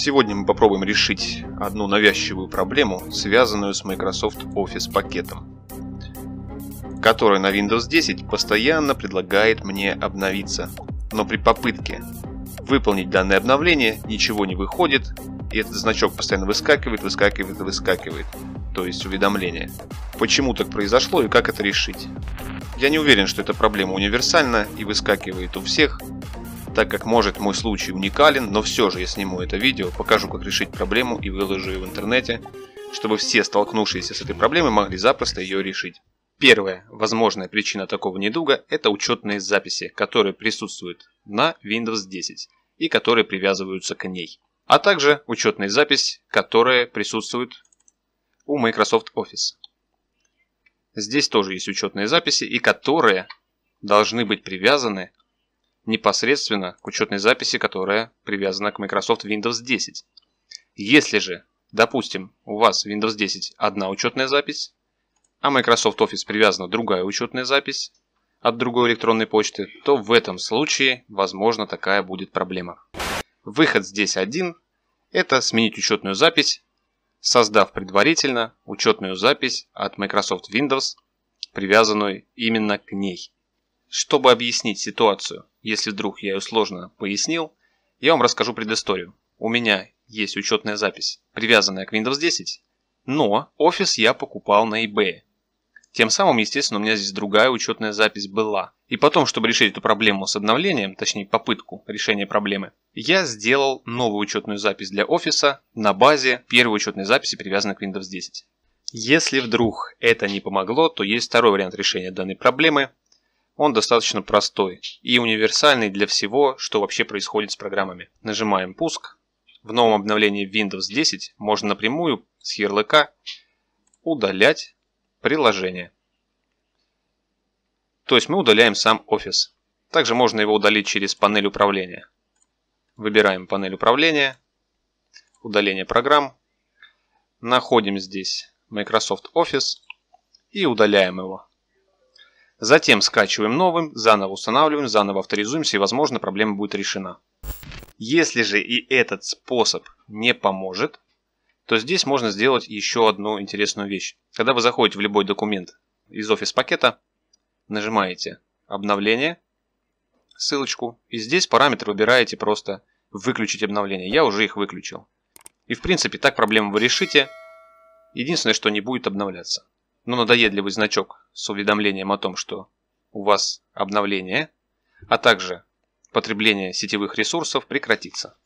Сегодня мы попробуем решить одну навязчивую проблему, связанную с Microsoft Office пакетом, который на Windows 10 постоянно предлагает мне обновиться, но при попытке выполнить данное обновление ничего не выходит, и этот значок постоянно выскакивает, выскакивает, выскакивает, то есть уведомление. Почему так произошло и как это решить? Я не уверен, что эта проблема универсальна и выскакивает у всех, так как может мой случай уникален, но все же я сниму это видео, покажу как решить проблему и выложу ее в интернете, чтобы все столкнувшиеся с этой проблемой могли запросто ее решить. Первая возможная причина такого недуга – это учетные записи, которые присутствуют на Windows 10 и которые привязываются к ней, а также учетная запись, которая присутствует у Microsoft Office. Здесь тоже есть учетные записи и которые должны быть привязаны непосредственно к учетной записи, которая привязана к Microsoft Windows 10. Если же, допустим, у вас Windows 10 одна учетная запись, а Microsoft Office привязана другая учетная запись от другой электронной почты, то в этом случае, возможно, такая будет проблема. Выход здесь один – это сменить учетную запись, создав предварительно учетную запись от Microsoft Windows, привязанную именно к ней. Чтобы объяснить ситуацию, если вдруг я ее сложно пояснил, я вам расскажу предысторию. У меня есть учетная запись, привязанная к Windows 10, но офис я покупал на eBay. Тем самым, естественно, у меня здесь другая учетная запись была. И потом, чтобы решить эту проблему с обновлением, точнее попытку решения проблемы, я сделал новую учетную запись для офиса на базе первой учетной записи, привязанной к Windows 10. Если вдруг это не помогло, то есть второй вариант решения данной проблемы он достаточно простой и универсальный для всего, что вообще происходит с программами. Нажимаем «Пуск». В новом обновлении Windows 10 можно напрямую с ярлыка удалять приложение. То есть мы удаляем сам офис. Также можно его удалить через панель управления. Выбираем панель управления, удаление программ. Находим здесь Microsoft Office и удаляем его. Затем скачиваем новым, заново устанавливаем, заново авторизуемся и возможно проблема будет решена. Если же и этот способ не поможет, то здесь можно сделать еще одну интересную вещь. Когда вы заходите в любой документ из офис пакета, нажимаете обновление, ссылочку, и здесь параметры выбираете просто выключить обновление. Я уже их выключил. И в принципе так проблему вы решите. Единственное, что не будет обновляться. Но надоедливый значок с уведомлением о том, что у вас обновление, а также потребление сетевых ресурсов прекратится.